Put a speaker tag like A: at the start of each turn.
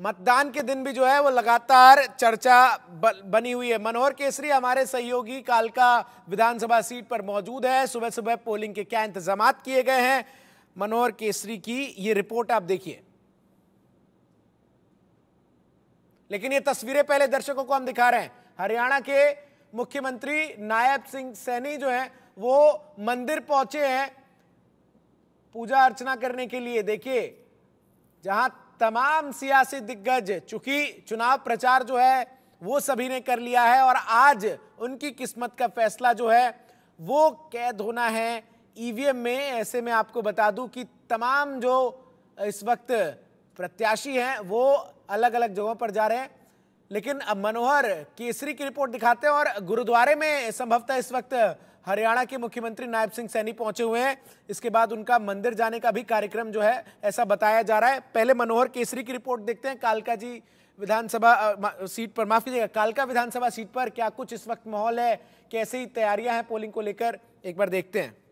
A: मतदान के दिन भी जो है वो लगातार चर्चा बनी हुई है मनोहर केसरी हमारे सहयोगी कालका विधानसभा सीट पर मौजूद है सुबह सुबह पोलिंग के क्या इंतजाम किए गए हैं मनोहर केसरी की ये रिपोर्ट आप देखिए लेकिन ये तस्वीरें पहले दर्शकों को हम दिखा रहे हैं हरियाणा के मुख्यमंत्री नायब सिंह सैनी जो है वो मंदिर पहुंचे हैं पूजा अर्चना करने के लिए देखिए जहां तमाम सियासी दिग्गज चूंकि चुनाव प्रचार जो है वो सभी ने कर लिया है और आज उनकी किस्मत का फैसला जो है वो कैद होना है ईवीएम में ऐसे में आपको बता दूं कि तमाम जो इस वक्त प्रत्याशी हैं वो अलग अलग जगहों पर जा रहे हैं लेकिन अब मनोहर केसरी की रिपोर्ट दिखाते हैं और गुरुद्वारे में संभवतः इस वक्त हरियाणा के मुख्यमंत्री नायब सिंह सैनी पहुंचे हुए हैं इसके बाद उनका मंदिर जाने का भी कार्यक्रम जो है ऐसा बताया जा रहा है पहले मनोहर केसरी की रिपोर्ट देखते हैं कालका जी विधानसभा सीट पर माफ कीजिएगा कालका विधानसभा सीट पर क्या कुछ इस वक्त माहौल है कैसी तैयारियां हैं पोलिंग को लेकर एक बार देखते हैं